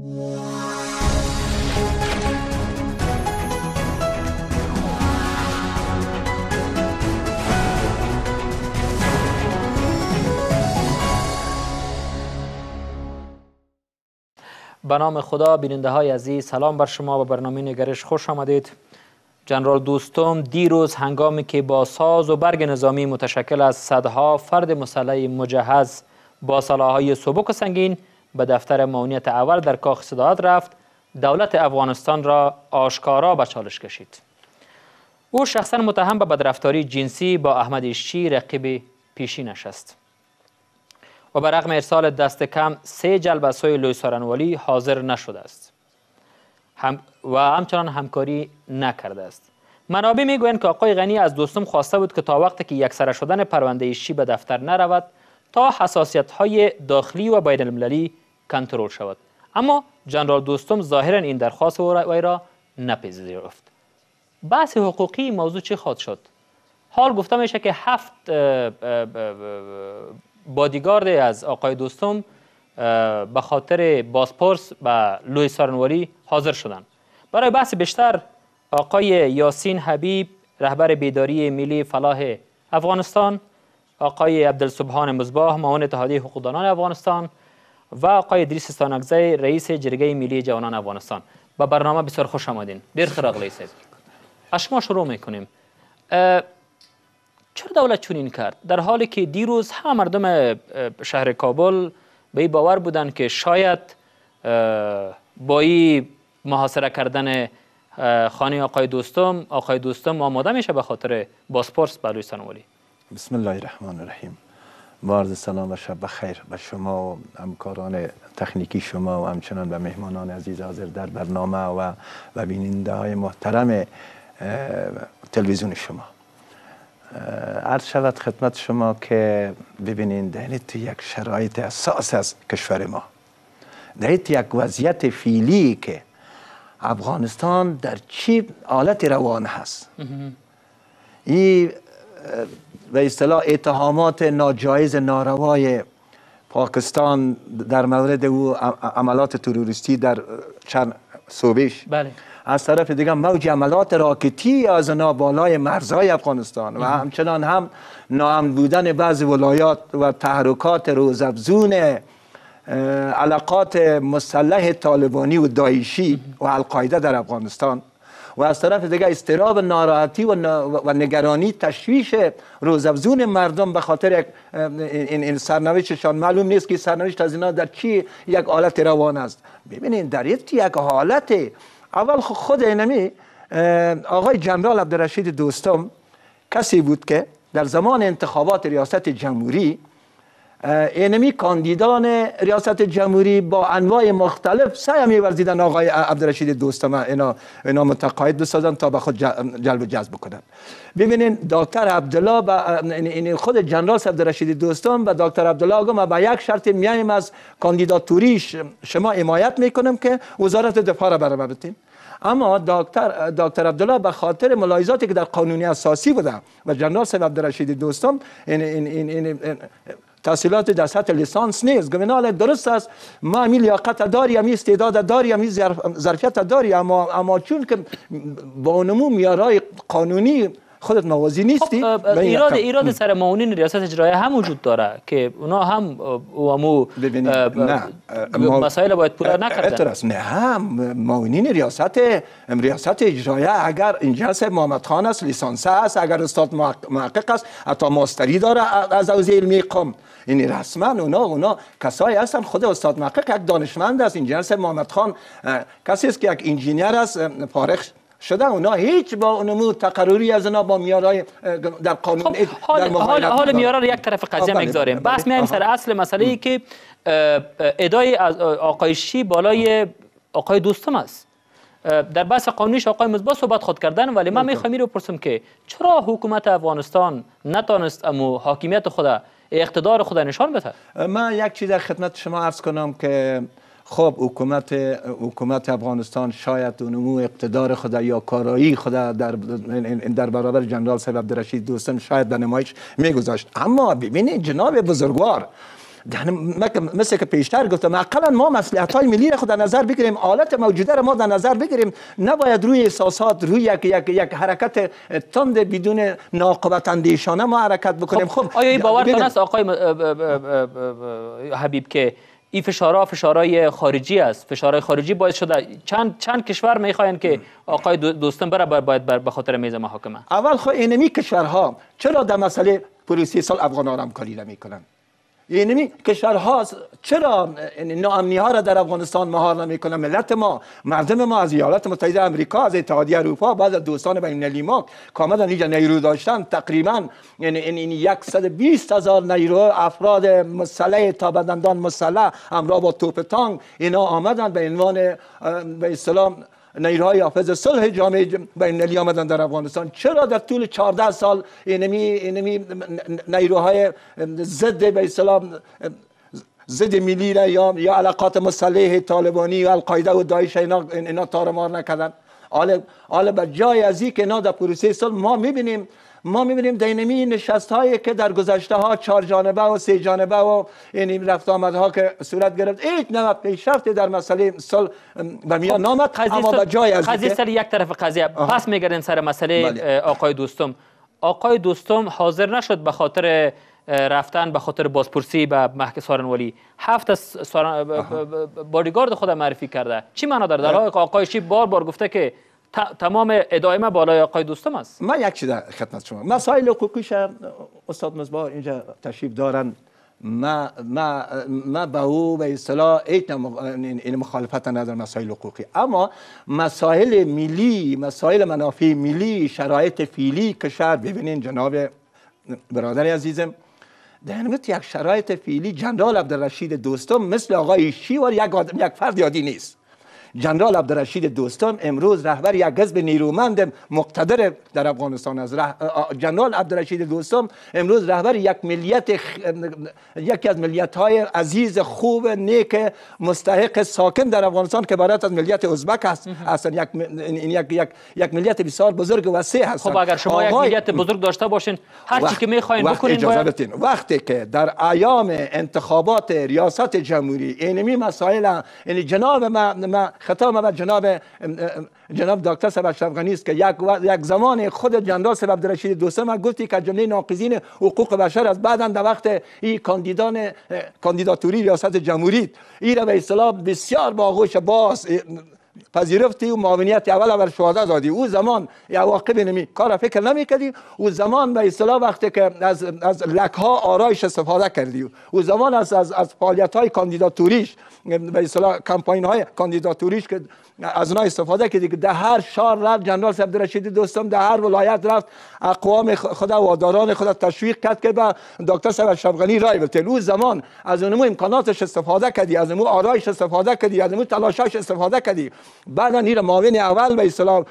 به نام خدا بیننده های عزیز سلام بر شما و برنامه نگرش خوش آمدید جنرال دوستم دیروز هنگامی که با ساز و برگ نظامی متشکل از صدها فرد مسلح مجهز با های سبک و سنگین به دفتر معاونیت اول در کاخ صداعت رفت دولت افغانستان را آشکارا به چالش کشید او شخصا متهم به بدرفتاری جنسی با احمد شی رقیب پیشی نشست و به رغم ارسال دست کم سه جلب های لوی سارنوالی حاضر نشده است و همچنان همکاری نکرده است منابع میگویند که آقای غنی از دوستم خواسته بود که تا وقتی که یکسره شدن پرونده شی به دفتر نرود تا حساسیت های داخلی و بین المللی کنترل شود اما جنرال دوستم ظاهرا این درخواست وی را نپذیرفت بحث حقوقی موضوع چی خواد شد حال گفته میشه که هفت بادیگارد از آقای دوستم به خاطر بازپرس به لوی سارنواری حاضر شدند برای بحث بیشتر آقای یاسین حبیب رهبر بیداری ملی فلاح افغانستان آقای عبدالسبحان مزباه معاون اتحادیه حقوقدانان افغانستان و آقای ادریس سانکزی رئیس جرگه ملی جوانان افغانستان به برنامه بسیار خوش آمدین دیر خیر سید از شما شروع میکنیم چرا دولت چنین کرد در حالی که دیروز هم مردم شهر کابل به باور بودند که شاید با این محاصره کردن خانه آقای دوستم آقای دوستم آماده میشه به خاطر بازپرس بلوچستان ولی بسم الله الرحمن الرحیم بارز سلام و شب بخیر به شما و همکاران تکنیکی شما و همچنان به مهمانان عزیز حاضر در برنامه و و بیننده های محترم تلویزیون شما عرض شود خدمت شما که ببینین در تو یک شرایط اساس از کشور ما دهید یک وضعیت فیلی که افغانستان در چی حالت روان هست این و اصطلاح اتهامات ناجایز ناروای پاکستان در مورد او عملات تروریستی در چند صوبش بله. از طرف دیگه موج عملات راکتی از اونا بالای مرزهای افغانستان و همچنان هم ناامن بودن بعضی ولایات و تحرکات روزافزون علاقات مسلح طالبانی و دایشی و القاعده در افغانستان و از طرف دیگه استراب ناراحتی و, و نگرانی تشویش روزافزون مردم به خاطر این, این سرنوشتشان معلوم نیست که سرنوشت از اینا در چی یک حالت روان است ببینید در یک یک حالت اول خود اینمی آقای جنرال عبدالرشید دوستم کسی بود که در زمان انتخابات ریاست جمهوری اینمی کاندیدان ریاست جمهوری با انواع مختلف سعی می‌ورزیدن آقای عبدالرشید دوستم اینا, اینا متقاعد بسازن تا به خود جلب جذب کنن ببینین دکتر عبدالله با خود جنرال عبدالرشید دوستم و دکتر عبدالله گفت با یک شرط میایم از کاندیداتوریش شما حمایت میکنم که وزارت دفاع را برابر اما دکتر دکتر عبدالله به خاطر ملاحظاتی که در قانونی اساسی بوده و جنرال سید عبدالرشید این, این, این تحصیلات در سطح لیسانس نیست گفتن حالا درست است ما می لیاقت داری می استعداد داری می ظرفیت داری اما اما چون که با نمو میارای قانونی خودت موازی خب، نیستی خب ایراد ایراد سر معاونین ریاست اجرایی هم وجود داره که اونا هم اومو نه مسائل باید پولا نکردن نه هم معاونین ریاست ریاست اجرایی اگر اینجا محمد خان است لیسانس است اگر استاد محقق است حتی ماستری داره از حوزه علمی قم یعنی رسما اونا اونا کسایی هستن خود استاد محقق یک دانشمند است جلسه محمد خان کسی است که یک انجینیر است فارغ شده اونا هیچ با نمود تقرری از اونا با میارای در قانون خب، حال, حال, حال میارا رو یک طرف قضیه میگذاریم بله. بس میایم سر اصل مسئله ای که ادای آقای شی بالای آقای دوستم است در بحث قانونیش آقای مزبا صحبت خود کردن ولی من بله. میخوام رو پرسم که چرا حکومت افغانستان نتانست امو حاکمیت خود اقتدار خود نشان بده من یک چیز در خدمت شما عرض کنم که خب حکومت حکومت افغانستان شاید اونمو اقتدار خدا یا کارایی خدا در در برابر جنرال صاحب عبدالرشید دوستم شاید در نمایش میگذاشت اما ببینید جناب بزرگوار مثل که پیشتر گفتم اقلا ما مسئلت های ملی خود در نظر بگیریم آلت موجوده را ما در نظر بگیریم نباید روی احساسات روی یک, یک, یک حرکت تند بدون ناقبت اندیشانه ما حرکت بکنیم خب, خب، آیا این باور است آقای حبیب که این فشارا فشارای خارجی است فشارهای خارجی باعث شده چند چند کشور میخواین که آقای دوستان بره باید به خاطر میز محاکمه اول خو اینمی کشورها چرا در مسئله سال افغان آرام کاری نمیکنن یعنی کشورها چرا یعنی ناامنی ها را در افغانستان مهار کنه؟ ملت ما مردم ما از ایالات متحده آمریکا از اتحادیه اروپا بعد از دوستان بین المللی ما که آمدن اینجا نیرو داشتن تقریبا یعنی این 120 هزار نیرو افراد مسلح تا بدندان مسلح همراه با توپ تانک اینا آمدن به عنوان به اسلام نیروهای حافظ صلح جامعه بین آمدن در افغانستان چرا در طول 14 سال اینمی نیروهای ضد به اسلام ضد ملی یا یا علاقات مسلح طالبانی و القاعده و داعش اینا اینا تارمار نکردن حالا به جای از که اینا در پروسه صلح ما میبینیم ما میبینیم دینمی نشست هایی که در گذشته ها چهار جانبه و سه جانبه و این یعنی رفت ها که صورت گرفت هیچ نوع پیشرفتی در مسئله سال به میان خب، نامد اما به جای قضیه سر یک طرف قضیه پس میگردیم سر مسئله بله. آقای دوستم آقای دوستم حاضر نشد به خاطر رفتن به خاطر بازپرسی به محک سارنوالی هفت از سارن... باریگارد خود معرفی کرده چی معنا داره در بله. آقای شیب بار بار گفته که تمام ادعای بالای آقای دوستم است من یک چیز خدمت شما مسائل حقوقیش استاد مزبا اینجا تشریف دارن ما ما ما به او به اصطلاح این مخالفت ندارم مسائل حقوقی اما مسائل ملی مسائل منافع ملی شرایط که کشور ببینین جناب برادر عزیزم در یک شرایط فیلی جنرال عبدالرشید دوستم مثل آقای شیوار یک آدم یک فرد یادی نیست جنرال عبدالرشید دوستان امروز رهبر یک حزب نیرومند مقتدر در افغانستان است رح... جنرال عبدالرشید دوستان امروز رهبر یک ملیت خ... یکی از ملیت های عزیز خوب نیک مستحق ساکن در افغانستان که برات از ملیت ازبک هست اصلا یک یک یک یک ملیت بسیار بزرگ و وسیع هست خب اگر شما یک ملیت بزرگ داشته باشین هر چی که میخواین بکنین باید... وقتی که در ایام انتخابات ریاست جمهوری اینمی یعنی مسائل یعنی جناب ما, ما خطاب جناب جناب دکتر اشرف غنی است که یک, یک زمان خود جنرال سبب عبدالرشید دوستم گفتی که جمله ناقضین حقوق بشر است بعدا در وقت این کاندیدان کاندیداتوری ریاست جمهوری این را به اصطلاح بسیار با آغوش باز پذیرفتی و معاونیت اول اول شهدا دادی او زمان عواقب نمی کار فکر نمی کردی او زمان به اصطلاح وقتی که از از لکها ها آرایش استفاده کردی او زمان از از, از فعالیت های کاندیداتوریش به اصطلاح کمپاین های کاندیداتوریش که از اونها استفاده کردی که در هر شهر رفت جنرال رشیدی دوستم در هر ولایت رفت اقوام خود واداران خود تشویق کرد که به دکتر سبر شبغنی رای به او زمان از اون امکاناتش استفاده کردی از اون آرایش استفاده کردی از اونم تلاشش استفاده کردی بعدا این معاون اول به اسلام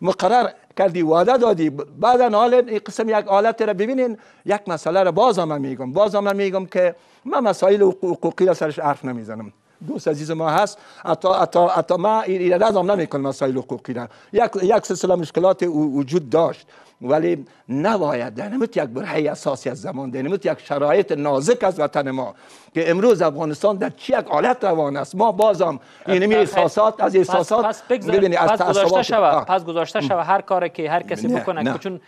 مقرر کردی وعده دادی بعدا حال قسم یک حالت را ببینین یک مسئله را باز هم میگم باز هم میگم که من مسائل حقوقی را سرش حرف نمیزنم دوست عزیز ما هست اتا, اتا, اتا ما رضام نمیکنه مسائل حقوقی را یک, یک سلسله مشکلات وجود داشت ولی نباید در نمیت یک برهه اساسی از زمان در یک شرایط نازک از وطن ما که امروز افغانستان در چی یک حالت روان است ما بازم اینمی احساسات از احساسات پس, ببینید از پس گذاشته شود پس گذاشته هر کاری که هر کسی بکنه چون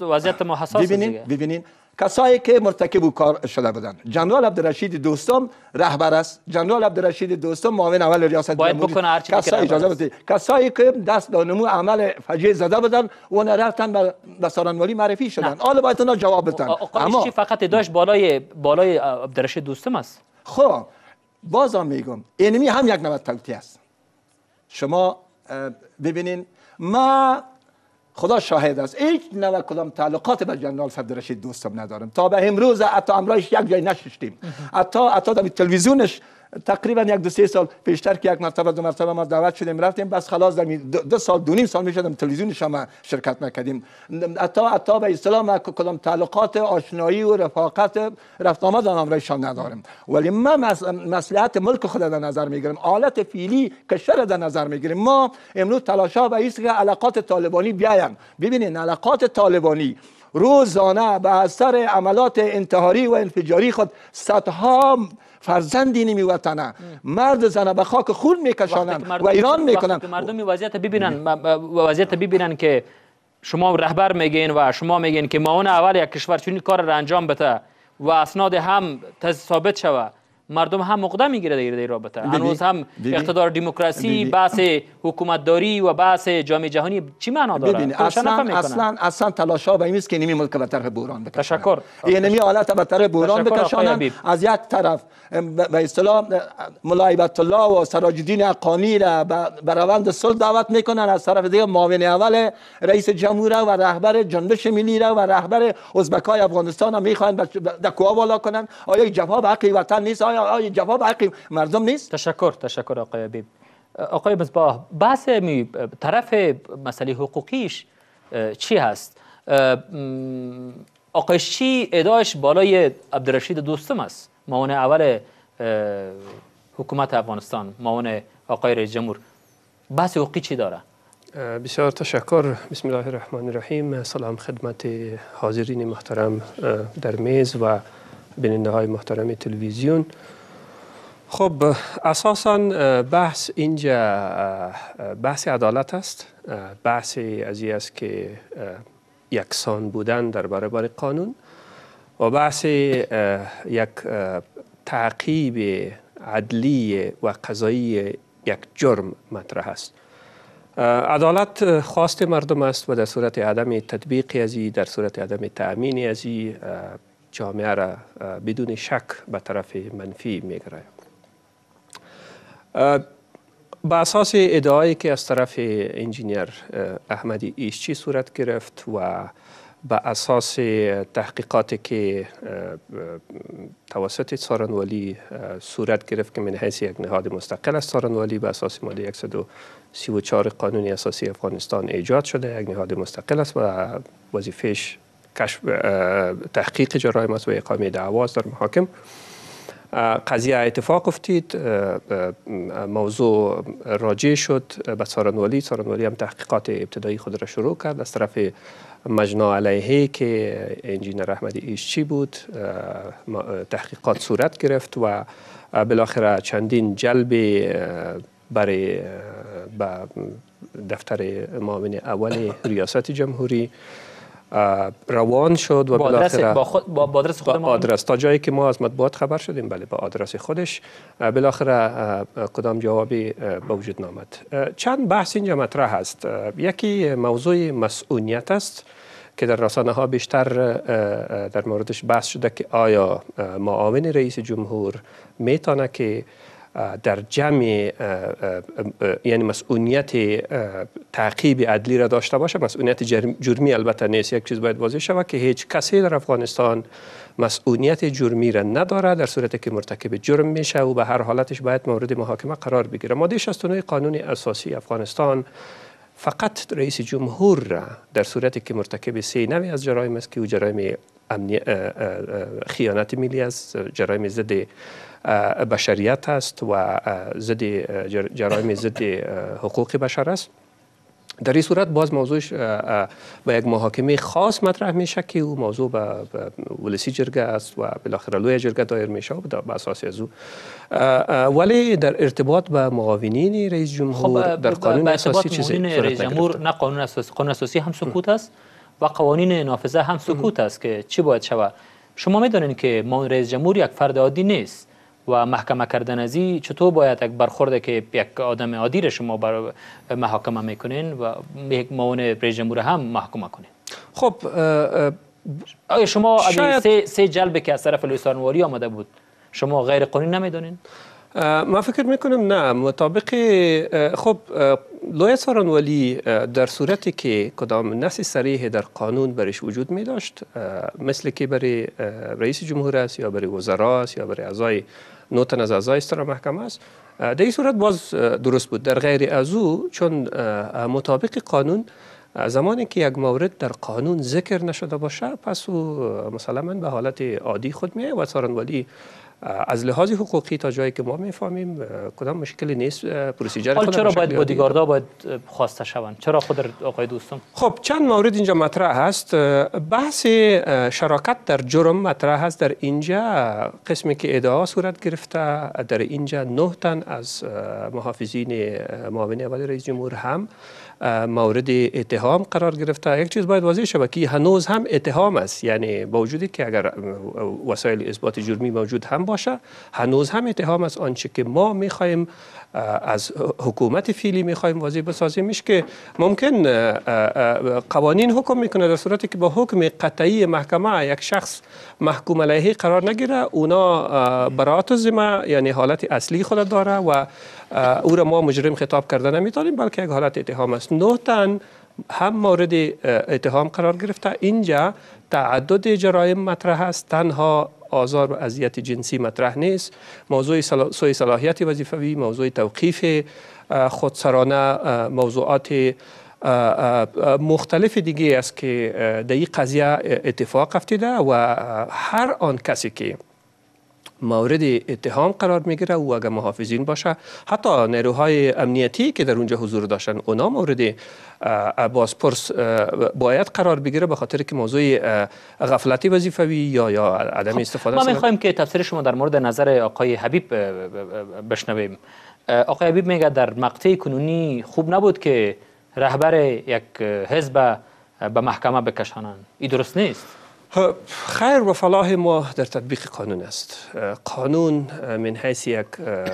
وضعیت ما حساس ببینید ببینید کسایی که مرتکب کار شده بودن جنرال عبدالرشید دوستم رهبر است جنرال عبدالرشید دوستم معاون اول ریاست باید بکنه کسایی اجازه بده که دست به نمو عمل فجیع زده بودند اون رفتن به ولی معرفی شدن حالا باید اونها جواب بدن اما فقط داشت بالای بالای عبدالرشید دوستم است خب هم میگم اینمی هم یک نوبت تلتی است شما ببینین ما خدا شاهد است هیچ نوع کدام تعلقات با جنرال صدرشید دوستم ندارم تا به امروز حتی امرایش یک جای نششتیم حتی حتی در تلویزیونش تقریبا یک دو سه سال پیشتر که یک مرتبه دو مرتبه ما دعوت شدیم رفتیم بس خلاص در دو سال دو نیم سال میشدم تلویزیون شما شرکت نکردیم اتا اتا به اسلام کدام تعلقات آشنایی و رفاقت رفت آمد امرایشان ندارم ولی ما مسلحت ملک خود در نظر میگیرم حالت فعلی کشور در نظر میگیریم ما امروز تلاشا به ایست که علاقات طالبانی بیایم ببینین علاقات طالبانی روزانه به اثر عملات انتحاری و انفجاری خود صدها فرزندی نمی وطنه مرد زنه به خاک خون میکشانن و ایران میکنن مردم وضعیت ببینن وضعیت ببینن که شما رهبر میگین و شما میگین که معاون اول یک کشور کار را انجام بده و اسناد هم ثابت شود. مردم هم مقدم میگیره در این رابطه هنوز هم اقتدار دموکراسی بحث حکومتداری و بحث جامعه جهانی چی معنا داره ببین اصلا اصلا اصلا ها به این است که نمی ملک به طرف بوران بکشن تشکر این نمی حالت به طرف بحران بکشن از یک طرف به اصطلاح ملایبت الله و سراج الدین حقانی را به روند صلح دعوت میکنن از طرف دیگه معاون اول رئیس جمهور و رهبر جنبش ملی را و رهبر ازبکای افغانستان میخوان در کوه بالا کنن آیا جواب حق وطن نیست آیا آیا جواب حق مردم نیست تشکر تشکر آقای بیب آقای مصباح بحث می طرف مسئله حقوقیش چی هست آقای چی ادایش بالای عبدالرشید دوستم است معاون اول حکومت افغانستان معاون آقای رئیس جمهور بحث حقوقی چی داره بسیار تشکر بسم الله الرحمن الرحیم سلام خدمت حاضرین محترم در میز و بیننده های محترم تلویزیون خب اساسا بحث اینجا بحث عدالت است بحث از است که یکسان بودن در برابر قانون و بحث یک تعقیب عدلی و قضایی یک جرم مطرح است عدالت خواست مردم است و در صورت عدم تطبیق ازی در صورت عدم از ازی جامعه را بدون شک به طرف منفی میگره به اساس ادعایی که از طرف انجینیر احمدی ایشچی صورت گرفت و به اساس تحقیقاتی که توسط سارنوالی صورت گرفت که من حیث یک نهاد مستقل از سارنوالی به اساس ماده 134 قانون اساسی افغانستان ایجاد شده یک نهاد مستقل است و وظیفهش کشف تحقیق جرایم و اقامه دعواست در محاکم قضیه اتفاق افتید موضوع راجع شد به سارنوالی سارنوالی هم تحقیقات ابتدایی خود را شروع کرد از طرف مجنا علیه که انجینر احمد ایشچی بود تحقیقات صورت گرفت و بالاخره چندین جلب برای دفتر معاون اول ریاست جمهوری روان شد و با با, خود آدرس خود آدرس تا جایی که ما از مطبوعات خبر شدیم بله با آدرس خودش بالاخره کدام جوابی به وجود نامد چند بحث اینجا مطرح است یکی موضوع مسئولیت است که در رسانه ها بیشتر در موردش بحث شده که آیا معاون رئیس جمهور میتانه که در جمع یعنی مسئولیت تعقیب عدلی را داشته باشه مسئولیت جرمی البته نیست یک چیز باید واضح شود که هیچ کسی در افغانستان مسئولیت جرمی را نداره در صورتی که مرتکب جرم میشه و به هر حالتش باید مورد محاکمه قرار بگیره ماده 69 قانون اساسی افغانستان فقط رئیس جمهور را در صورتی که مرتکب سی نوی از جرایم است که او جرایم خیانت ملی است جرایم زده. بشریت است و ضد جرایم ضد حقوق بشر است در این صورت باز موضوعش به یک محاکمه خاص مطرح میشه که او موضوع به ولسی جرگه است و بالاخره لوی جرگه دایر میشه و به اساس از او ولی در ارتباط به معاونین رئیس جمهور خب، در قانون اساسی چیزی رئیس جمهور نه قانون اساسی قانون اساسی هم سکوت است و قوانین نافذه هم سکوت است که چی باید شود شما میدانید که ما رئیس جمهور یک فرد عادی نیست و محکمه ازی چطور باید یک برخورده که یک آدم عادی را شما بر محاکمه میکنین و یک موان پریجمور هم محکمه کنین خب شما سه, سه جلب که از طرف لویستانواری آمده بود شما غیر قانون نمیدانین ما فکر میکنم نه مطابق خب لوی ولی در صورتی که کدام نص سریح در قانون برش وجود می داشت مثل که برای رئیس جمهور است یا برای وزرا است یا برای اعضای نوتن از اعضای استرا محکمه است در این صورت باز درست بود در غیر از او چون مطابق قانون زمانی که یک مورد در قانون ذکر نشده باشه پس او مسلما به حالت عادی خود میه و ولی از لحاظ حقوقی تا جایی که ما میفهمیم کدام مشکلی نیست پروسیجر خود چرا باید بودیگاردا باید خواسته شوند چرا خود آقای دوستم خب چند مورد اینجا مطرح هست بحث شراکت در جرم مطرح هست در اینجا قسمی که ادعا صورت گرفته در اینجا نه تن از محافظین معاون اول رئیس جمهور هم مورد اتهام قرار گرفته یک چیز باید واضح شود که هنوز هم اتهام است یعنی با وجودی که اگر وسایل اثبات جرمی موجود هم باشه هنوز هم اتهام است آنچه که ما میخواهیم از حکومت فیلی میخواهیم واضح بسازیمش که ممکن قوانین حکم میکنه در صورتی که با حکم قطعی محکمه یک شخص محکوم علیه قرار نگیره اونا برات زمه یعنی حالت اصلی خود داره و او را ما مجرم خطاب کرده نمیتونیم بلکه یک حالت اتهام است نه تن هم مورد اتهام قرار گرفته اینجا تعدد جرایم مطرح است تنها آزار و اذیت جنسی مطرح نیست موضوع سوی صلاحیت وظیفوی موضوع توقیف خودسرانه موضوعات مختلف دیگه است که در این قضیه اتفاق افتیده و هر آن کسی که مورد اتهام قرار میگیره او اگر محافظین باشه حتی نیروهای امنیتی که در اونجا حضور داشتن اونا مورد بازپرس باید قرار بگیره به خاطر که موضوع غفلتی وظیفوی یا یا عدم خب، استفاده ما میخوایم که تفسیر شما در مورد نظر آقای حبیب بشنویم آقای حبیب میگه در مقطع کنونی خوب نبود که رهبر یک حزب به محکمه بکشانند این درست نیست خب، خیر و فلاح ما در تطبیق قانون است قانون من حیث یک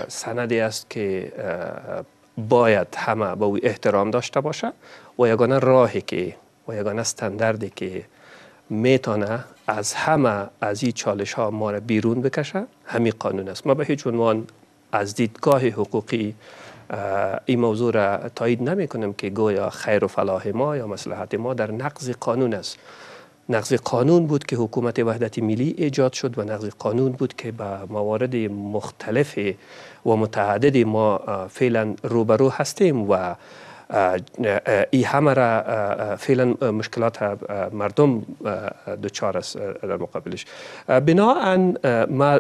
سندی است که باید همه با او احترام داشته باشه و یگانه راهی که و یگانه استانداردی که میتونه از همه از این چالش ها ما را بیرون بکشه همین قانون است ما به هیچ عنوان از دیدگاه حقوقی این موضوع را تایید نمی کنم که گویا خیر و فلاح ما یا مصلحت ما در نقض قانون است نقض قانون بود که حکومت وحدت ملی ایجاد شد و نقض قانون بود که به موارد مختلف و متعدد ما فعلا روبرو هستیم و ای همه را فعلا مشکلات مردم دچار است در مقابلش بناا ما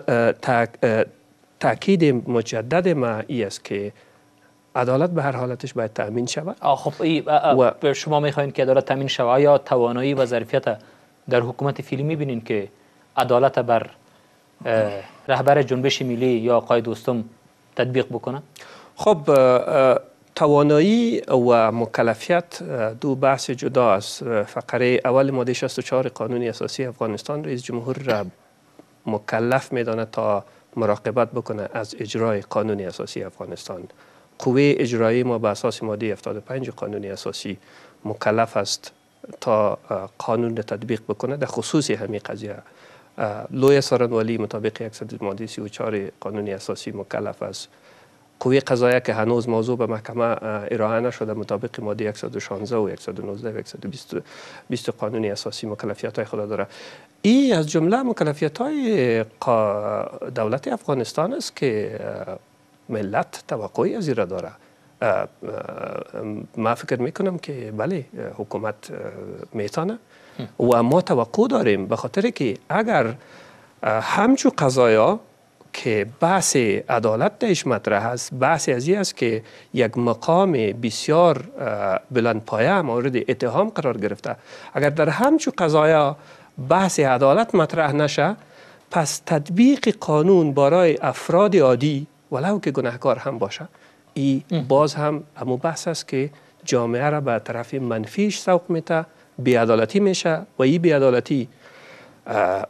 تاکید مجدد ما ای است که عدالت به هر حالتش باید تأمین شود خب ای شما میخواین که عدالت تامین شود یا توانایی و ظرفیت در حکومت فیلی میبینین که عدالت بر رهبر جنبش ملی یا قای دوستم تطبیق بکنه خب توانایی و مکلفیت دو بحث جدا است فقره اول ماده 64 قانون اساسی افغانستان رئیس جمهور را مکلف میدانه تا مراقبت بکنه از اجرای قانون اساسی افغانستان قوه اجرایی ما به اساس ماده 75 قانون اساسی مکلف است تا قانون تطبیق بکنه در خصوص همین قضیه لوی سارنوالی مطابق 100 ماده 34 قانون اساسی مکلف است قوی قضایه که هنوز موضوع به محکمه ارائه نشده مطابق ماده 116 و 119 و 120 قانون اساسی مکلفیت های خدا داره ای از جمله مکلفیت های دولت افغانستان است که ملت توقعی از را داره ما فکر میکنم که بله حکومت میتانه و ما توقع داریم به خاطر که اگر همچو قضایا که بحث عدالت دیش مطرح است بحث از است که یک مقام بسیار بلند پایه مورد اتهام قرار گرفته اگر در همچو قضایا بحث عدالت مطرح نشه پس تطبیق قانون برای افراد عادی ولو که گناهکار هم باشه ای باز هم همون بحث است که جامعه را به طرف منفیش سوق میته بیعدالتی میشه و این بیعدالتی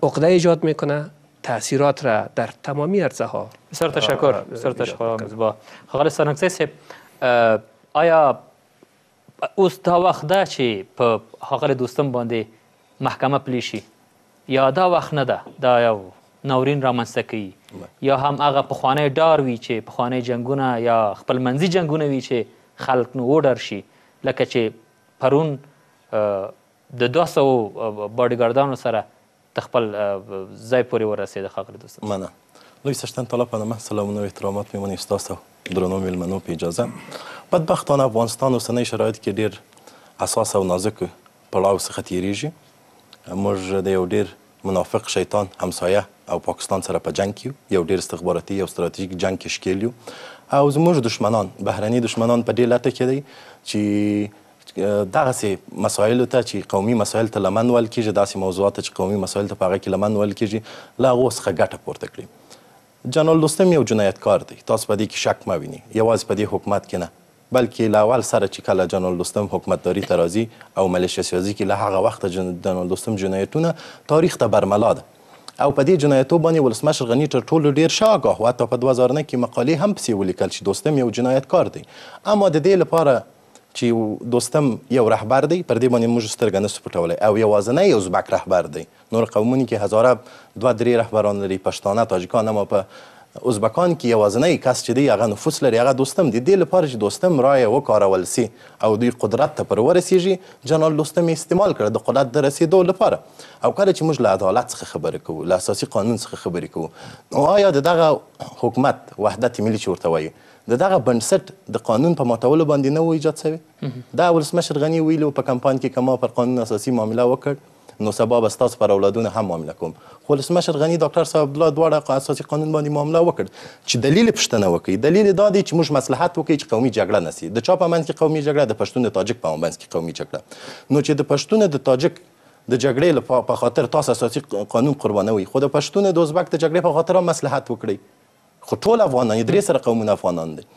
عقده ایجاد میکنه تاثیرات را در تمامی عرصه ها بسیار تشکر بسیار تشکر خالص سرنگزی صاحب آیا اوس دا وخت ده چې په هغه دوستم باندې محکمه پلی شي یا دا وخت نه ده دا یو ناورین رامنځته کوي یا هم هغه پخوانی ډار وي چې پخوانی جنگونه یا خپلمنځي جنگونه وي چې خلک نو وډر شي لکه چې پرون د دوه سوو باډیګاردانو سره تخپل ځای پورې ورسېد ښاغلی دوست مننه لوی څښتن طلبانه مه سلامونه او احترامات مې منې ستاسو درنو میلمنو په اجازه بدبختانه افغانستان اوسنی شرایط کې ډیر حساس او نازک پړاو څخه تیریږي موږ د یو ډیر منافق شیطان همسایه او پاکستان سره په جنگ کې یو ډیر استخباراتي او ستراتیژیک جنگ کې شکیل یو او زموږ دشمنان بهرني دشمنان په دې لټه کې دي چې دغسې مسایلو ته چې قومي مسایل ته لمن ول کېږي داسې موضوعات ته چې قومي مسایل ته په هغه کې لمن ول کېږي له هغو څخه ګټه پورته کړي جنرال دوستم یو جنایتکار دی تاسو په دې کې شک مه وینئ یوازې په دې حکومت کې نه بلکې له اول سره چې کله جنرال دوستم حکومتداري ته راځي او ملیشیا سیازي کې له هغه وخته جنرال دوستم جنایتونه تاریخ ته برملا ده او په دې جنایتو باندې ولسمشر غنی تر ټولو ډیر ښه آگاه و حتی په 2009 کې مقالې هم پسې ولیکل چې دوستم یو جنایتکار دی اما د دې لپاره چې دوستم یو رهبر دی پر دې باندې موږ سترګه نه سپټولی او یوازنی یو ازبک رهبر دی نور قومونو کې هزاره دوه درې رهبران لري پښتانه تاجکان اما په ازبکان کې یوازنی کس چې دی هغه نفوس لري هغه دوستم دی دې لپاره چې دوستم رایه وکارول سي او دوی قدرت ته پر ورسیږي جنرال دوستم استعمال کړ د قدرت در رسیدو لپاره او کله چې موږ له عدالت څخه خبرې کوو له اساسي قانون څخه خبرې کوو نو آیا دغه حکومت وحدت ملي چې ورته وایي د دغه بنسټ د قانون په ماتولو باندې نه و ایجاد شوی دا ولسمشر غني ویلو په کمپاین کې کما پر قانون اساسي معامله وکړ نو سبا به ستاسو پر اولادونه هم معامله کوم خو ولسمشر غني ډاکټر صاحب الله دواړه اساسي قانون باندې معامله وکړ چې دلیل پښتنه وکړي دلیل دا دی چې موږ مصلحت وکړي چې قومي جګړه نسی د چا په منځ کې قومي جګړه د پښتون د تاجک په منځ کې قومي جګړه نو چې د پښتون د تاجک د جګړې لپاره په خاطر تاسو اساسي قانون قربانوي خو د پښتون د ازبک د جګړې په خاطر مصلحت وکړي خو ټول افغانان درې سره قومونه افغانان دي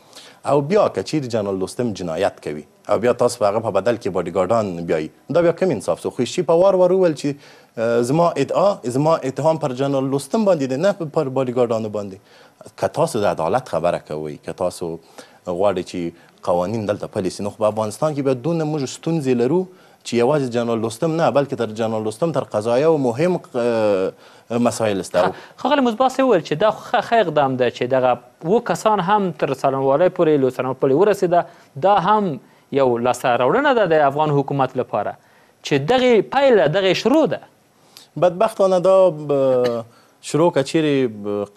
او بیا که چیرې جنرال دوستم جنایت کوي او بیا تاسو په هغه په بدل کې باډیګارډان بیایي دا بیا کم انصاف سو خو شي په وار وار وویل چې زما ادعا زما اتهام پر جنرال لوستم باندې دی نه پر باډیګارډانو باندې که تاسو د عدالت خبره کوئ که تاسو غواړئ چې قوانین دلته پلي سي نو خو په افغانستان کې بیا دونه موږ ستونزې لرو چې یوازې جنرال دوستم نه بلکې تر جنرال دوستم تر قضایه او مهم مسایل است خغل مزباس ویل چې دا خو ښه اقدام ده چې دغه و کسان هم تر سلاموالۍ پورې لوسنان پورې ورسېده دا هم یو لاسته راوړنه ده د افغان حکومت لپاره چې دغه پایله دغه شروع ده بدبختانه دا شروع کچیر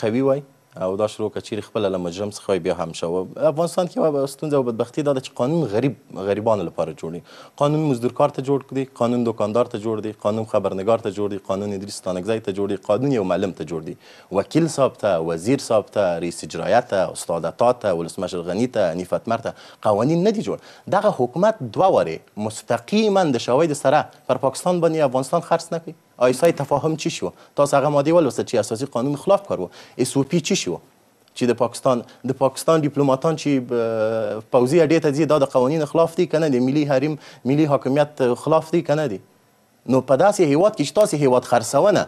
قوي وای او دا شروع کچیر خپل له مجرم څخه بیا هم شو افغانستان کې یو ستونزه او بدبختی دا چې قانون غریب غریبان لپاره جوړي قانون مزدورکار ته جوړ کړي قانون دوکاندار ته جوړ دی قانون خبرنگار ته جوړ دی قانون ادریس تانکزی ته جوړ دی قانون یو معلم ته جوړ دی وکیل صاحب ته وزیر صاحب ته رئیس اجرایه ته استاد عطا ته ولسمشر غنی ته حنیف اتمر ته قوانین نه دي جوړ دغه حکومت دوه واره مستقیما د شواهد سره پر پاکستان باندې افغانستان خرڅ نه کوي آیسای تفاهم چی شو تاسو هغه ماده ولوسته چې اساسي قانون خلاف کار وو اس او پی چی شو چې د پاکستان د پاکستان ډیپلوماټان چې پوزي اډې ته ځي دا د قوانین خلاف دي کنه د ملي حریم ملي حاکمیت خلاف دي کنه دي نو په داسې هیواد کې چې تاسو هیواد خرڅونه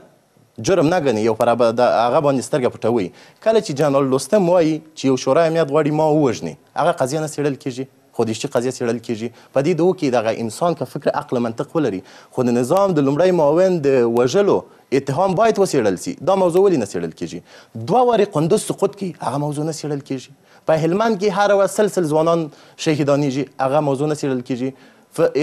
جرم نه غني یو پر هغه باندې سترګه پټوي کله چې جنرال لوستم وایي چې یو شورا امنیت غواړي ما ووژني هغه قضیه نه څېړل کیږي خودیشتي قضیه څېړل کیږي په دې دوو کې دغه انسان که فکر عقل منطق ولري خو د نظام د لومړی معاون د وژلو اتهام باید وڅېړل سي دا موضوع ولې نه څېړل کیږي دوه وارې قندوز سقوط کې هغه موضوع نه څېړل کیږي په هلمند کې هر ورځ سلسل ځوانان شهیدانیږي هغه موضوع نه څېړل کیږي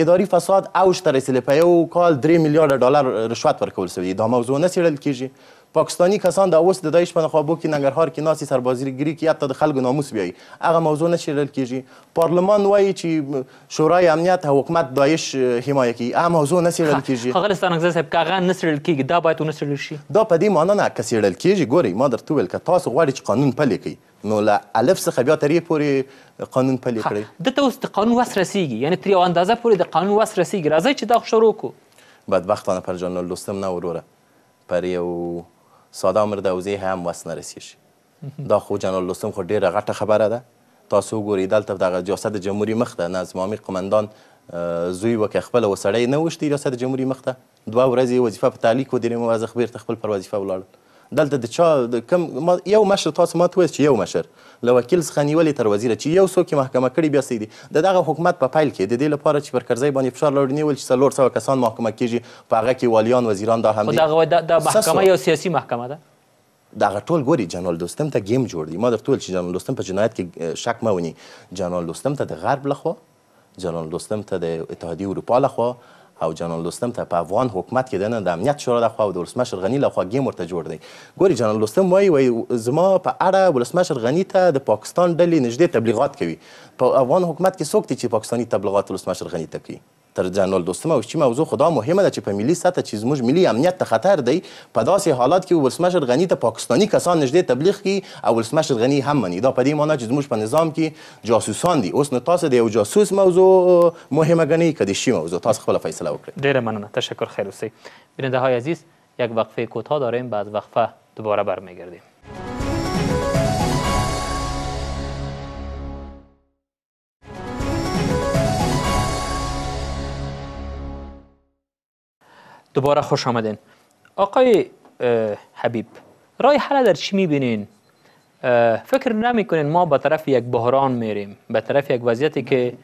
اداري فساد اوج ته رسېدلی په یو کال درې میلیارډه ډالر رشوت ورکول سوی دا موضوع نه څېړل کیږي پاکستانی کسان د اوس د دایښ په نخابو کې ننګرهار کې ناسي سربازیګری کې حتی د خلکو ناموس بیایي هغه موضوع نه شیرل کیږي پارلمان وایي چې شورای امنیت او حکومت دایښ حمایه کوي هغه موضوع نه سیرل کیږي ښاغلی ستانکزی صاحب که هغه نه سیرل کیږي دا باید ونه سیرل شي دا په دې معنا نه که سیرل کیږي ګورئ ما درته وویل که تاسو غواړئ چې قانون پلی کړئ نو له الف څخه بیا تر پورې قانون پلی کړئ دته اوس د قانون وس رسیږي یعنې تر یو اندازه پورې د قانون وس رسیږي راځئ چې دا شروع کړو بدبختانه پر جان لوستم نه وروره پر یو ساده عمر د اوزې هم وس نه رسېږي دا خو جنرال لوستم خو ډېره غټه خبره ده تاسو وګورئ دلته دغه ریاست جمهوري مخ ده نظم امیر قمندان زوی وکه خپل وسړی نه وشتي ریاست جمهوري مخ ده دوه ورځې وظیفه په تعلیق ودرې مو از خبیر ته خپل پر وظیفه ولاړل دلته د چا د کم یو مشر تاسو ما ته وایي چې یو مشر له وکیل څخه نیولې تر وزیره چې یو څوک یې محکمه کړي بیا څه دي د دغه حکومت په پیل کې د دې لپاره چې پر کرزی باندې فشار لاړ نیول چې څلور سوه کسان محکمه کیږي په هغه کې والیان وزیران دا هم دي دا محکمه یو سیاسي محکمه ده دغه ټول ګوري جنرال دوستم ته گیم جوړ دی ما درته وویل چې جنرال دوستم په جنایت کې شک مه ونی جنرال دوستم ته د غرب لخوا جنرال دوستم ته د اتحادیې اروپا لخوا او جنرال دوستم ته په افغان حکومت کې دنه د امنیت شورا لخوا او د ولسمشر غني لخوا ګیم ورته جوړ دی ګوري جنرال دوستم وایي وایي زما په اړه ولسمشر غني ته د پاکستان ډلې نږدې تبلیغات کوي په افغان حکومت کې څوک دی چې پاکستاني تبلیغات ولسمشر غني ته کوي تر جنرال دوستم او چی موضوع خدا مهمه ده چې په ملي سطح چې زموږ ملي امنیت ته خطر دی په داسې حالات کې ولسمشر غنی ته پاکستانی کسان نږدې تبلیغ کی او ولسمشر غنی هم منی دا په دې معنی چې زموږ په نظام کې جاسوسان دي اوس نو تاسو د یو جاسوس موضوع مهمه غنی کدی شی موضوع تاسو خپل فیصله وکړئ ډیره مننه تشکر خیر اوسئ بیننده های عزیز یک وقفه کوتاه داریم بعد وقفه دوباره برمیگردیم دوباره خوش آمدین آقای حبیب رای حل در چی میبینین؟ فکر نمیکنین ما به طرف یک بحران میریم به طرف یک وضعیتی که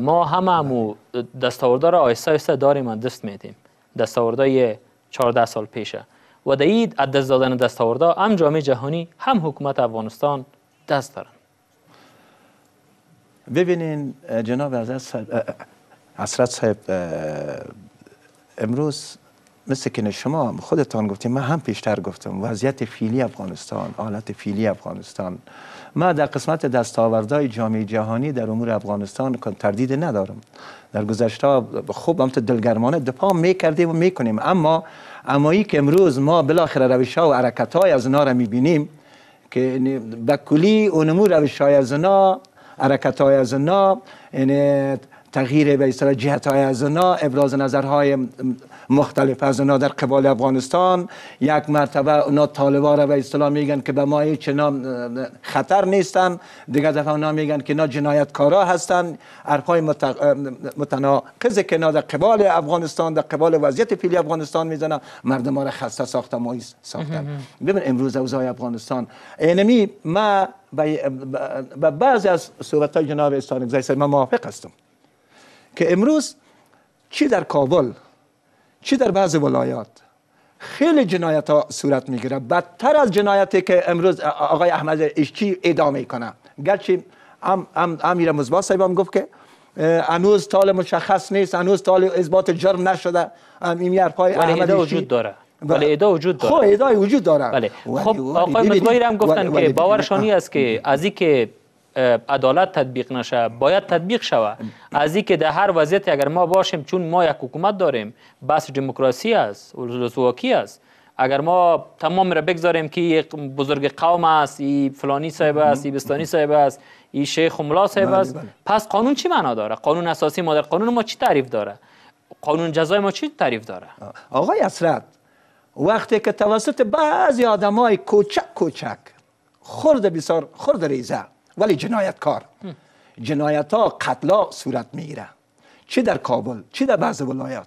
ما همه همو دستاوردار آیستا آیستا داریم و دست میدیم دستاوردهای 14 سال پیشه و در این دست دادن دستاوردا هم جامعه جهانی هم حکومت افغانستان دست دارن ببینین جناب از صاحب امروز مثل که شما خودتان گفتیم من هم پیشتر گفتم وضعیت فیلی افغانستان حالت فیلی افغانستان ما در قسمت دستاوردهای جامعه جهانی در امور افغانستان تردید ندارم در گذشته خوب هم تو دلگرمانه دفاع میکردیم و میکنیم اما امایی که امروز ما بالاخره روش ها و حرکت های از اونا را میبینیم که یعنی بکلی کلی اونمو روش های از اونا حرکت های از اونا یعنی تغییر به جهت های از اونا ابراز نظرهای مختلف از اونا در قبال افغانستان یک مرتبه اونا طالبا را به میگن که به ما هیچ خطر نیستن دیگر دفعه اونا میگن که اینا جنایتکارا هستن حرفهای متناقض که اینا در قبال افغانستان در قبال وضعیت فیلی افغانستان میزنن مردم ما را خسته ساخته مایز ساختن ببین امروز اوزای افغانستان اینمی ما به بعضی از صحبت های جناب سر ما موافق هستم که امروز چی در کابل چی در بعض ولایات خیلی جنایت ها صورت میگیره بدتر از جنایتی که امروز آقای احمد اشکی ادامه میکنه گرچه ام ام امیر مزبا صاحب گفت که هنوز تال مشخص نیست انوز تال اثبات جرم نشده این پای احمد وجود داره ولی ادا وجود داره خب ادای وجود داره بله. خب آقای مزبایی هم گفتن که باورشانی است که از که عدالت تطبیق نشه باید تطبیق شوه از اینکه در هر وضعیت اگر ما باشیم چون ما یک حکومت داریم بس دموکراسی است ولسواکی است اگر ما تمام را بگذاریم که یک بزرگ قوم است ای فلانی صاحب است این بستانی صاحب است ای شیخ و ملا صاحب بله، است بله. پس قانون چی معنا داره قانون اساسی ما در قانون ما چی تعریف داره قانون جزای ما چی تعریف داره آقای اسرت وقتی که توسط بعضی آدمای کوچک کوچک خرد بسیار خرد ریزه ولی جنایتکار جنایت ها قتلا صورت میگیره چی در کابل چی در بعض ولایات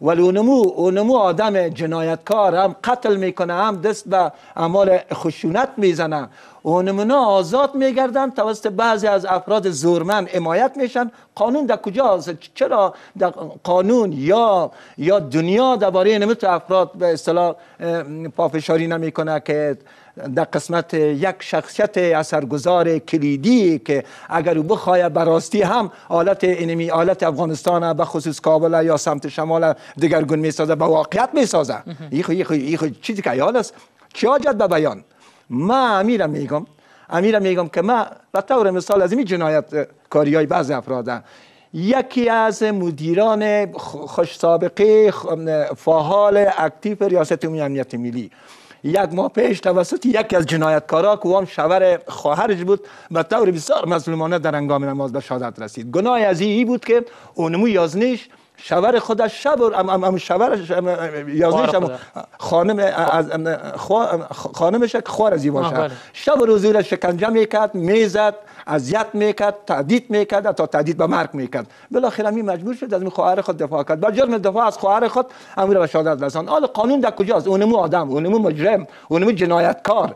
ولی اونمو اونمو آدم جنایتکار هم قتل میکنه هم دست به اعمال خشونت میزنه اونمونا آزاد میگردن توسط بعضی از افراد زورمن امایت میشن قانون در کجا چرا در قانون یا یا دنیا درباره باره افراد به اصطلاح پافشاری نمیکنه که در قسمت یک شخصیت اثرگذار کلیدی که اگر او بخواید براستی هم حالت حالت افغانستان به خصوص کابل یا سمت شمال دگرگون میسازه به واقعیت میسازه این خو چیزی که یاد است چی به بیان ما امیر میگم امیرم میگم که ما به طور مثال از این جنایت کاری های بعض افراده یکی از مدیران خوش سابقه فعال اکتیف ریاست امنیت ملی یک ماه پیش توسط یکی از جنایتکارا که هم شوهر خواهرش بود به طور بسیار مظلومانه در انگام نماز به شهادت رسید گناه از این بود که اونمو یازنیش شوهر خودش شب ام ام یازیش شب خانم از خانمش خوار از باشه شب بله. روز شکنجه میکرد میزد اذیت میکرد تهدید میکرد تا تهدید به مرگ میکرد بالاخره می مجبور شد از خواهر خود دفاع کرد با جرم دفاع از خواهر خود امیر به شهادت رسان قانون در کجاست اونمو آدم اونمو مجرم اونمو جنایتکار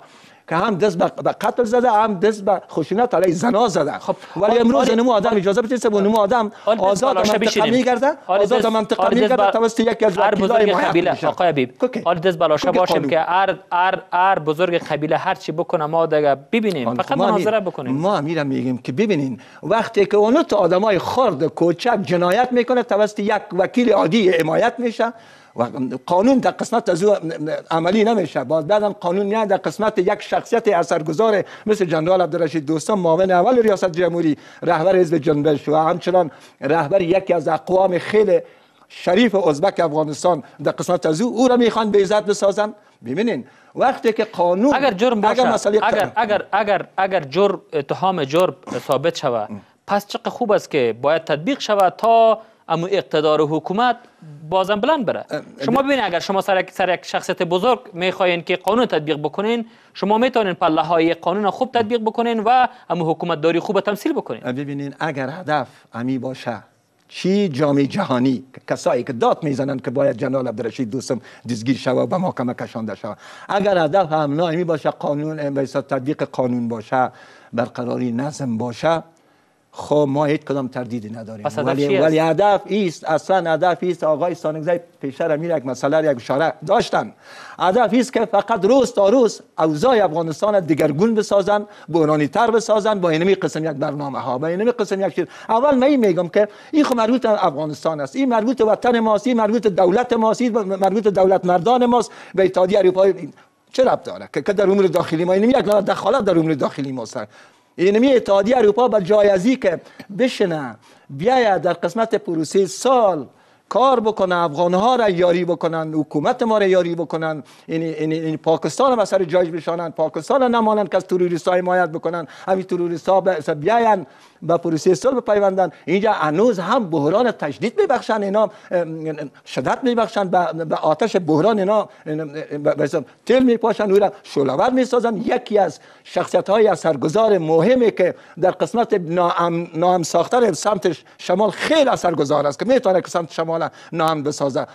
که هم دست به قتل زده هم دست به خشونت علی زنا زده خب ولی امروز نمو آدم اجازه بده سه نمو آدم آزاد منطقه میگرده آزاد منطقه میگرده توسط یکی از بزرگ قبیله آقای حبیب حال دست بلاشه باشیم که هر هر هر بزرگ قبیله هر چی بکنه ما دیگه ببینیم فقط مناظره بکنیم ما میرم میگیم که ببینین وقتی که اون تو آدمای خرد کوچک جنایت میکنه توسط یک وکیل عادی حمایت میشه و قانون در قسمت از عملی نمیشه باز بعدم قانون نه در قسمت یک شخصیت اثرگذار مثل جنرال عبدالرشید دوستان معاون اول ریاست جمهوری رهبر حزب جنبش و همچنان رهبر یکی از اقوام خیلی شریف ازبک افغانستان در قسمت از او او را میخوان به عزت بسازن ببینین وقتی که قانون اگر جرم باشه اگر اگر, اگر اگر جرم اتهام جرم ثابت شود پس چقدر خوب است که باید تطبیق شود تا امو اقتدار و حکومت بازم بلند بره شما ببینید اگر شما سر یک شخصیت بزرگ میخواین که قانون تطبیق بکنین شما میتونین پله های قانون خوب تطبیق بکنین و امو حکومت داری خوب تمثیل بکنین ببینین اگر هدف امی باشه چی جامعه جهانی کسایی که داد میزنن که باید جنرال عبدالرشید دوستم دزگیر شود و به محاکمه کشانده شود اگر هدف هم نایمی باشه قانون به تطبیق قانون باشه برقراری نظم باشه خب ما هیچ کدام تردیدی نداریم ولی, ولی هدف ایست اصلا هدف ایست آقای سانگزای پیشتر امیر یک مسئله یک اشاره داشتن هدف ایست که فقط روز تا روز اوضاع افغانستان دیگرگون بسازن اونانی تر بسازن با اینمی قسم یک برنامه ها با اینمی قسم یک چیز اول من میگم که این خب مربوط افغانستان است این مربوط وطن ماست این مربوط دولت ماست این مربوط دولت مردان ماست به اتحادیه اروپا چه ربط داره که در امور داخلی ما اینمی یک دخالت در امور داخلی ما اینمی اتحادیه اروپا به جایزی که بشنه بیاید در قسمت پروسی سال کار بکنه ها را یاری بکنن حکومت ما را یاری بکنن یعنی، یعنی، یعنی این, پاکستان را سر جایش بشانن پاکستان نمانند که از تروریست های مایت بکنن همین تروریست ها بیاین به پروسی صلح بپیوندن اینجا هنوز هم بحران تجدید میبخشن اینا شدت میبخشن به آتش بحران اینا تل میپاشن او را میسازن یکی از شخصیت های اثرگذار مهمی که در قسمت نام, نام ساختن سمت شمال خیلی اثرگذار است که میتونه که سمت شمال نام نام بسازه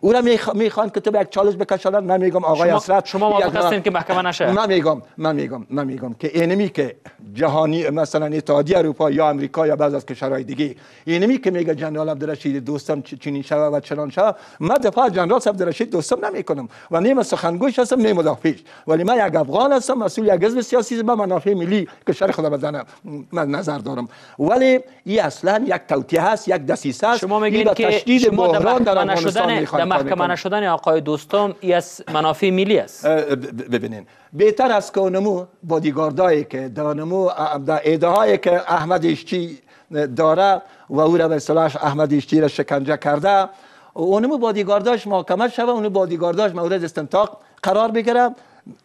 او را میخوان که تو به یک چالش بکشانن من میگم آقای شما اسرت شما موافق که محکمه نشه من میگم من میگم من میگم که اینمی که جهانی مثلا اتحادیه اروپا یا امریکا یا بعض از کشورهای دیگه اینمی که میگه جنرال عبدالرشید دوستم چینی شوه و چنان شوه من دفاع جنرال عبدالرشید دوستم نمیکنم و نیم سخنگوش هستم نیم مدافعش ولی من یک افغان هستم مسئول یک حزب سیاسی به منافع ملی کشور خدا بدنم من نظر دارم ولی این اصلا یک توطیه هست یک دسیسه است شما میگین که دید ما در محکمه نشدن آقای دوستم ای از منافع ملی است ببینین بهتر است که اونمو بادیگاردایی که دانمو در ایده که احمد اشتی داره و او رو به احمد اشتی را شکنجه کرده اونمو بادیگارداش محاکمه شوه اون بادیگارداش مورد استنتاق قرار بگیره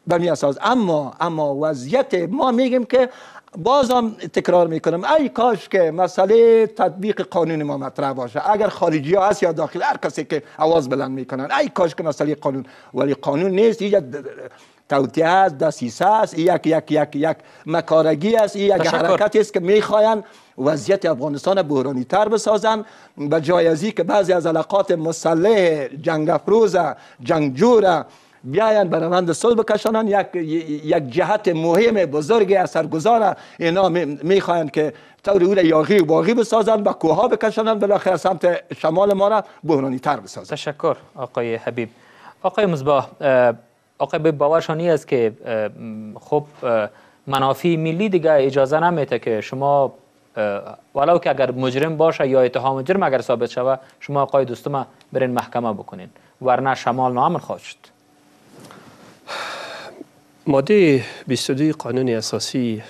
و اساس اما اما وضعیت ما میگیم که بازم تکرار میکنم ای کاش که مسئله تطبیق قانون ما مطرح باشه اگر خارجی ها هست یا داخل هر کسی که آواز بلند میکنن ای کاش که مسئله قانون ولی قانون نیست اینجا توتی است دسیسه هست یک یک یک یک مکارگی است یک حرکت است که میخواین وضعیت افغانستان بحرانی تر بسازن به جایزی که بعضی از علاقات مسلح جنگ افروز بیاین به روند صلح یک, یک جهت مهم بزرگ اثرگذار اینا میخواین که طور او یاغی و باغی بسازن و کوها ها بکشانند بالاخره سمت شمال ما را بحرانی تر بسازن تشکر آقای حبیب آقای مزباه آقای به باورشانی است که خب منافی ملی دیگه اجازه نمیده که شما ولو که اگر مجرم باشه یا اتهام جرم اگر ثابت شود شما آقای دوستم برین محکمه بکنین ورنه شمال نامن خواهد شد ماده 22 قانون اساسی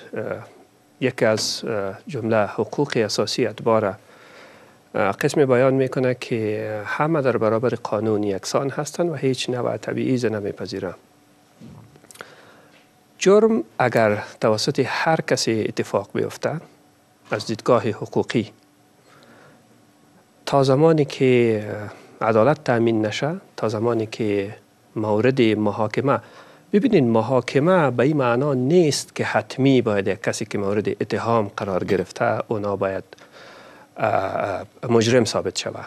یکی از جمله حقوق اساسی ادبار قسم بیان میکنه که همه در برابر قانون یکسان هستند و هیچ نوع طبیعیز نمیپذیرند جرم اگر توسط هر کسی اتفاق بیفته از دیدگاه حقوقی تا زمانی که عدالت تأمین نشه تا زمانی که مورد محاکمه ببینید محاکمه به این معنا نیست که حتمی باید کسی که مورد اتهام قرار گرفته اونا باید مجرم ثابت شود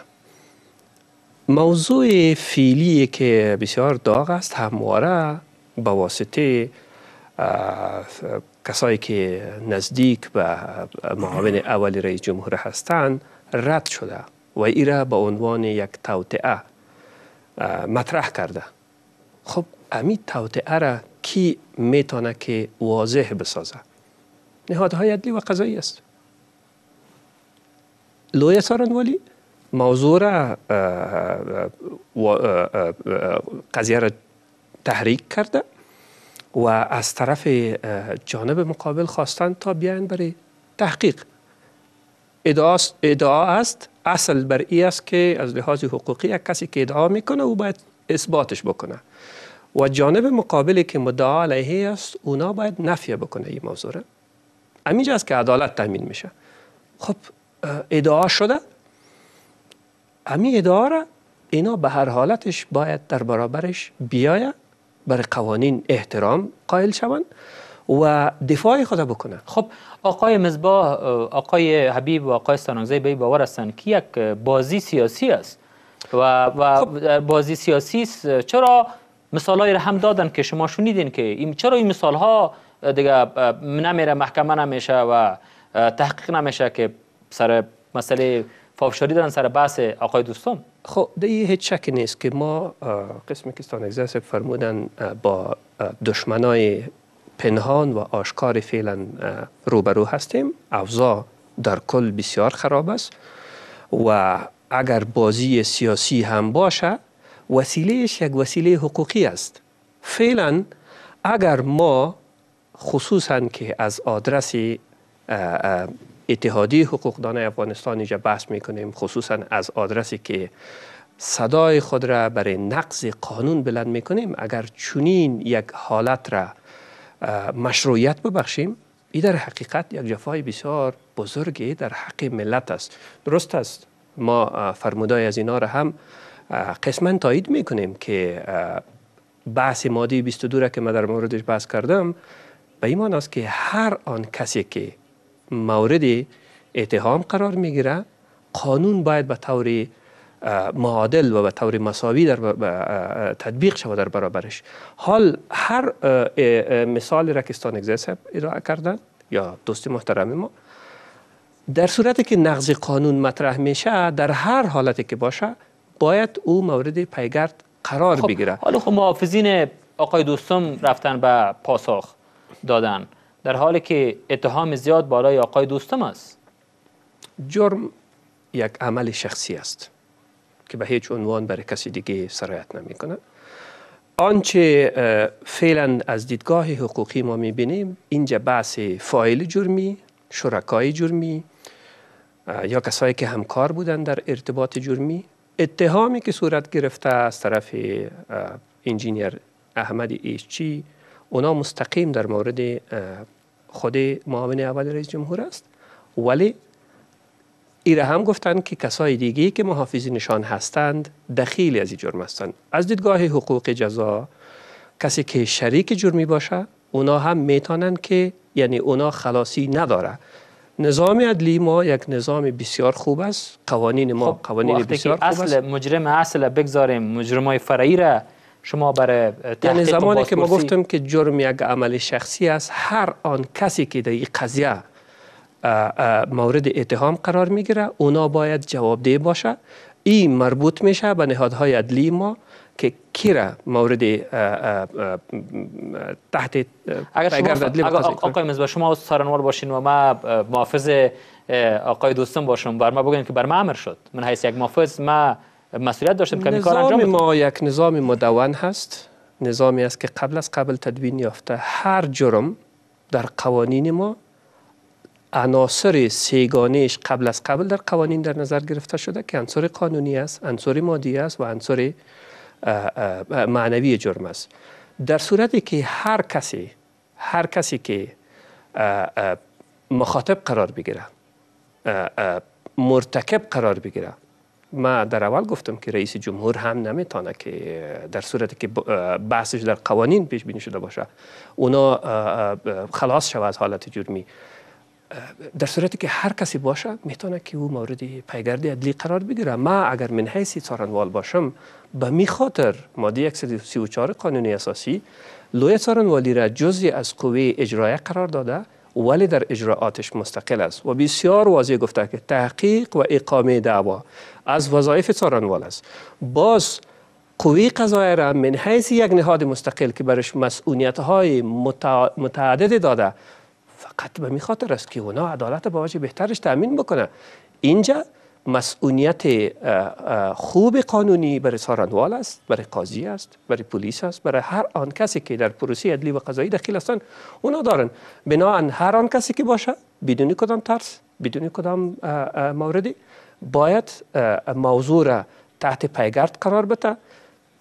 موضوع فیلی که بسیار داغ است همواره به واسطه کسایی که نزدیک به معاون اول رئیس جمهور هستند رد شده و را به عنوان یک توطعه مطرح کرده خب امی توطعه را کی میتونه که واضح بسازه نهادهای عدلی و قضایی است لوی سارنوالی موضوع را قضیه را تحریک کرده و از طرف جانب مقابل خواستند تا بیاین برای تحقیق ادعا است اصل بر ای است که از لحاظ حقوقی یک کسی که ادعا میکنه او باید اثباتش بکنه و جانب مقابلی که مدعا علیه است اونا باید نفیه بکنه این موضوع را که عدالت تامین میشه خب ادعا شده همین ادعا را اینا به هر حالتش باید در برابرش بیایه بر قوانین احترام قائل شوند و دفاع خدا بکنه خب آقای مزبا آقای حبیب و آقای سانانگزی به باور هستند که یک بازی سیاسی است و, و خب. بازی سیاسی است چرا مثالایی را هم دادن که شما شنیدین که چرا این مثال ها دیگه نمیره محکمه نمیشه و تحقیق نمیشه که سر مسئله فافشاری دارن سر بحث آقای دوستم خب در هیچ شک نیست که ما قسم که اگزاس فرمودن با دشمنای پنهان و آشکار فعلا روبرو هستیم اوضاع در کل بسیار خراب است و اگر بازی سیاسی هم باشه وسیلهش یک وسیله حقوقی است فعلا اگر ما خصوصا که از آدرس اتحادی حقوقدان افغانستان اینجا بحث میکنیم خصوصا از آدرسی که صدای خود را برای نقض قانون بلند میکنیم اگر چنین یک حالت را مشروعیت ببخشیم این در حقیقت یک جفای بسیار بزرگی در حق ملت است درست است ما فرمودای از اینا را هم قسما تایید میکنیم که بحث ماده 22 را که ما در موردش بحث کردم به ایمان است که هر آن کسی که مورد اتهام قرار میگیره قانون باید به طور معادل و به طور مساوی در تطبیق شود در برابرش حال هر مثال را که ارائه کردن یا دوست محترم ما در صورتی که نقض قانون مطرح میشه در هر حالتی که باشه باید او مورد پیگرد قرار خب بگیره حالا خب محافظین آقای دوستم رفتن به پاسخ دادن در حالی که اتهام زیاد بالای آقای دوستم است جرم یک عمل شخصی است که به هیچ عنوان برای کسی دیگه سرایت کنه آنچه فعلا از دیدگاه حقوقی ما بینیم اینجا بحث فایل جرمی شرکای جرمی یا کسایی که همکار بودن در ارتباط جرمی اتهامی که صورت گرفته از طرف انجینیر احمد ایشچی اونا مستقیم در مورد خود معاون اول رئیس جمهور است ولی ایرا هم گفتند که کسای دیگه که محافظ نشان هستند دخیل از این جرم هستند از دیدگاه حقوق جزا کسی که شریک جرمی باشه اونا هم میتونن که یعنی اونا خلاصی نداره نظام عدلی ما یک نظام بسیار خوب است قوانین ما خب قوانین بسیار خوب است اصل مجرم اصل بگذاریم مجرمای فرعی را شما برای یعنی زمانی که ما گفتم که جرم یک عمل شخصی است هر آن کسی که در این قضیه مورد اتهام قرار میگیره اونا باید جوابده باشه این مربوط میشه به نهادهای عدلی ما که کی را مورد تحت اگر شما آقای مزبا شما سارنوال باشین و ما محافظ آقای دوستم باشم بر ما بگوین که بر ما امر شد من حیث یک محافظ ما مسئولیت داشتم که کار انجام ما یک نظام مدون هست نظامی است که قبل از قبل تدوین یافته هر جرم در قوانین ما عناصر سیگانهش قبل از قبل در قوانین در نظر گرفته شده که عنصر قانونی است عنصر مادی است و عنصر معنوی جرم است در صورتی که هر کسی هر کسی که مخاطب قرار بگیره مرتکب قرار بگیره ما در اول گفتم که رئیس جمهور هم نمیتونه که در صورتی که بحثش در قوانین پیش بینی شده باشه اونا خلاص شود از حالت جرمی در صورتی که هر کسی باشه میتونه که او مورد پیگردی عدلی قرار بگیره ما اگر من حیث سارنوال باشم به می خاطر ماده 134 قانون اساسی لوی سارنوالی را جزی از قوه اجرایه قرار داده ولی در اجراعاتش مستقل است و بسیار واضح گفته که تحقیق و اقامه دعوا از وظایف سارنوال است باز قوی قضایه را من حیث یک نهاد مستقل که برش مسئولیت های متعدد داده فقط به می است که اونا عدالت به وجه بهترش تأمین بکنه اینجا مسئولیت خوب قانونی برای سارانوال است برای قاضی است برای پلیس است برای هر آن کسی که در پروسی عدلی و قضایی دخیل هستند اونا دارن بناهن هر آن کسی که باشه بدون کدام ترس بدون کدام موردی باید موضوع را تحت پیگرد قرار بده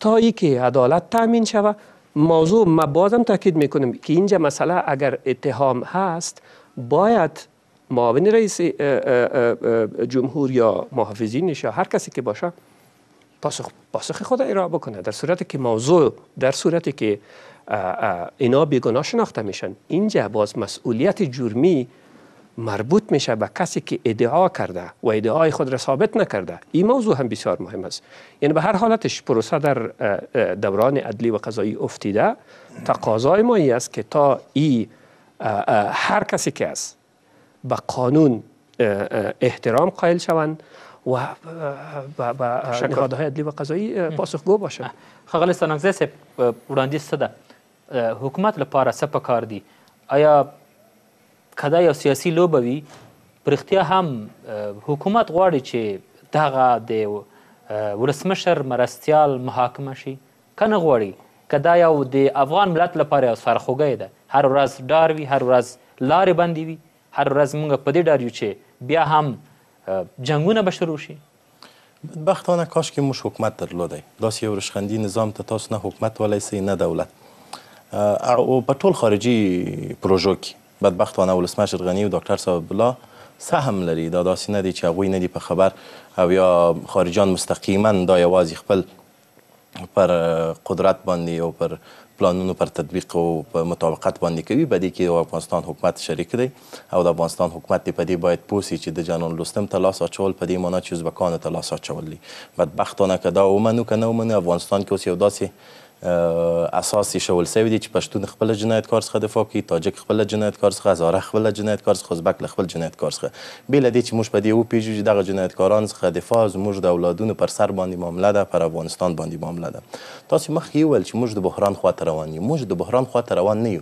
تا ای که عدالت تامین شود موضوع ما بازم تاکید میکنم که اینجا مسئله اگر اتهام هست باید معاون رئیس جمهور یا محافظین یا هر کسی که باشه پاسخ, پاسخ خود را بکنه در صورتی که موضوع در صورتی که اینا بیگناه شناخته میشن اینجا باز مسئولیت جرمی مربوط میشه به کسی که ادعا کرده و ادعای خود را ثابت نکرده این موضوع هم بسیار مهم است یعنی به هر حالتش پروسه در دوران عدلی و قضایی افتیده تقاضای ما این است که تا ای هر کسی که است به قانون احترام قائل شوند و به نهادهای عدلی و قضایی پاسخگو باشند خاقل سانانگزه صاحب وړاندیز حکومت لپاره آیا کدا یو سیاسي لوبه وي پرختیا هم حکومت غواړي چې دغه د ولسمشر مرستیال محاکمه شي کنه غواړي کدا یو د افغان ملت لپاره سرخوګی ده هر ورځ ډار وي هر ورځ لارې بندې وي هر ورځ موږ په دې ډار یو چې بیا هم جنگونه به شروع شي بدبختانه کاش کې موږ حکومت درلودی داسې یو رشخندي نظام ته تاسو نه حکومت ولی سئ نه دولت او په ټول خارجي پروژو کې بدبختانه ولسمشر غنی و دکتر صاحب الله سهم لري دا داسې نه دی چې هغوی نه دي په خبر او یا خارجان مستقیما دا یوازې خپل پر قدرت باندې او پر پلانونو پر تطبیق او په مطابقت باندې کوي په دې کې افغانستان حکومت شریک دی او د افغانستان حکومت په دې باید پوسی چې د جانان لوستم ته لاس اچول په دې معنی چې ازبکانو ته لاس اچول دي بدبختانه که دا ومنو که نه ومنو افغانستان کې اوس یو داسې اساسی شول سوی دی چې پښتون خپل جنایتکار څخه دفاع کوي تاجک خپل جنایتکار څخه هزاره خپل جنایتکار څخه ازبک خپل جنایتکار څخه بیل دی چې موږ په دې او پیژو چې دغه جنایتکاران څخه دفاع زموږ د اولادونو پر سر باندې معامله ده پر افغانستان باندې معامله ده تاسو مخکې ویل چې موږ د بحران خواته روان یو موږ د بحران خواته روان نه یو